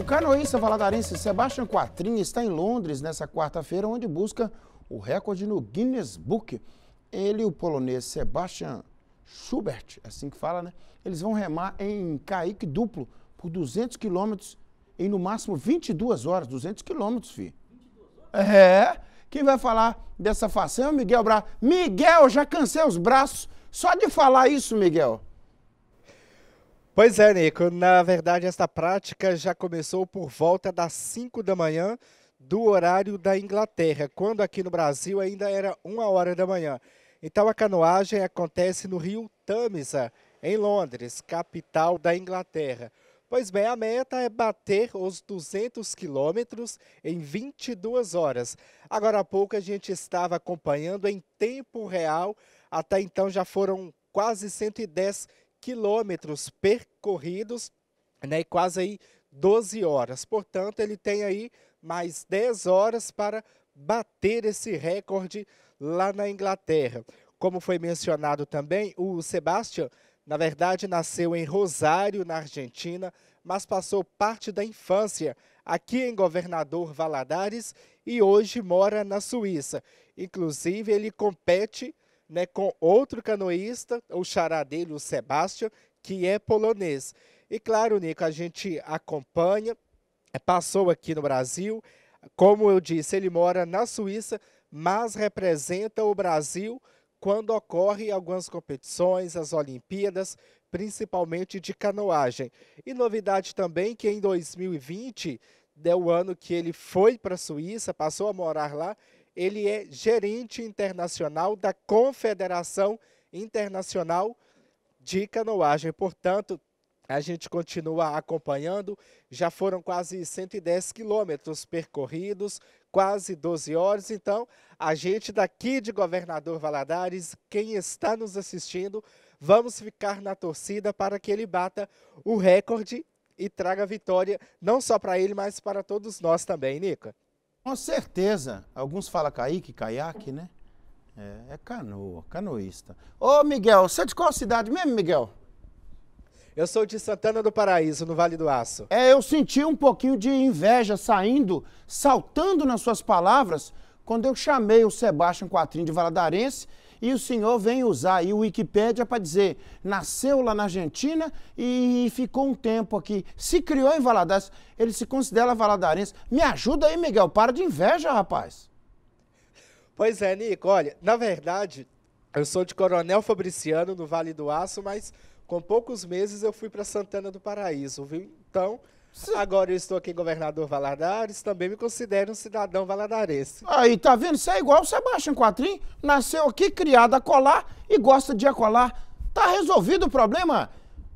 O canoísta valadarense Sebastian Quatrin está em Londres nesta quarta-feira, onde busca o recorde no Guinness Book. Ele e o polonês Sebastian Schubert, é assim que fala, né? Eles vão remar em caique duplo por 200 quilômetros em no máximo 22 horas. 200 quilômetros, fi. É. Quem vai falar dessa façanha é o Miguel Bra. Miguel, já cansei os braços só de falar isso, Miguel. Pois é, Nico. Na verdade, esta prática já começou por volta das 5 da manhã do horário da Inglaterra, quando aqui no Brasil ainda era 1 hora da manhã. Então a canoagem acontece no rio Tâmisa, em Londres, capital da Inglaterra. Pois bem, a meta é bater os 200 quilômetros em 22 horas. Agora há pouco a gente estava acompanhando em tempo real, até então já foram quase 110 quilômetros quilômetros percorridos, né, quase aí 12 horas. Portanto, ele tem aí mais 10 horas para bater esse recorde lá na Inglaterra. Como foi mencionado também, o Sebastian, na verdade, nasceu em Rosário, na Argentina, mas passou parte da infância aqui em Governador Valadares e hoje mora na Suíça. Inclusive, ele compete né, com outro canoísta, o xará dele, o Sebastian, que é polonês. E claro, Nico, a gente acompanha, é, passou aqui no Brasil, como eu disse, ele mora na Suíça, mas representa o Brasil quando ocorrem algumas competições, as Olimpíadas, principalmente de canoagem. E novidade também que em 2020, é né, o ano que ele foi para a Suíça, passou a morar lá, ele é gerente internacional da Confederação Internacional de Canoagem. Portanto, a gente continua acompanhando. Já foram quase 110 quilômetros percorridos, quase 12 horas. Então, a gente daqui de Governador Valadares, quem está nos assistindo, vamos ficar na torcida para que ele bata o recorde e traga vitória, não só para ele, mas para todos nós também, Nica. Com certeza. Alguns falam caique, caiaque, né? É, é canoa, canoista. Ô, Miguel, você é de qual cidade mesmo, Miguel? Eu sou de Santana do Paraíso, no Vale do Aço. É, eu senti um pouquinho de inveja saindo, saltando nas suas palavras, quando eu chamei o Sebastião Quatrinho de Valadarense e o senhor vem usar aí o Wikipédia para dizer, nasceu lá na Argentina e ficou um tempo aqui. Se criou em Valadares, ele se considera valadarense. Me ajuda aí, Miguel, para de inveja, rapaz. Pois é, Nico, olha, na verdade, eu sou de Coronel Fabriciano, no Vale do Aço, mas com poucos meses eu fui para Santana do Paraíso, viu? Então, Agora eu estou aqui, governador Valadares, também me considero um cidadão valadarense. Aí, tá vendo? Isso é igual o Sebastião Quatrim, nasceu aqui, criado a colar e gosta de acolar. Tá resolvido o problema.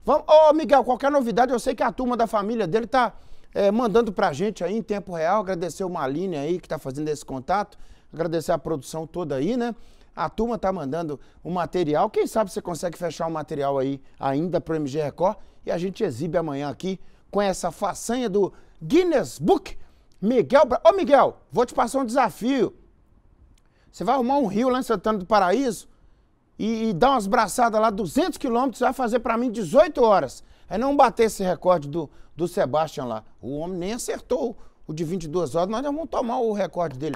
Vamos... Ô, oh, Miguel, qualquer novidade, eu sei que a turma da família dele tá é, mandando pra gente aí em tempo real. Agradecer o Maline aí que tá fazendo esse contato. Agradecer a produção toda aí, né? A turma tá mandando o material. Quem sabe você consegue fechar o material aí ainda pro MG Record e a gente exibe amanhã aqui com essa façanha do Guinness Book. Miguel Bra... Ô Miguel, vou te passar um desafio. Você vai arrumar um rio lá em Santana do Paraíso e, e dar umas braçadas lá, 200 quilômetros, vai fazer para mim 18 horas. É não bater esse recorde do, do Sebastian lá. O homem nem acertou o de 22 horas, nós vamos tomar o recorde dele.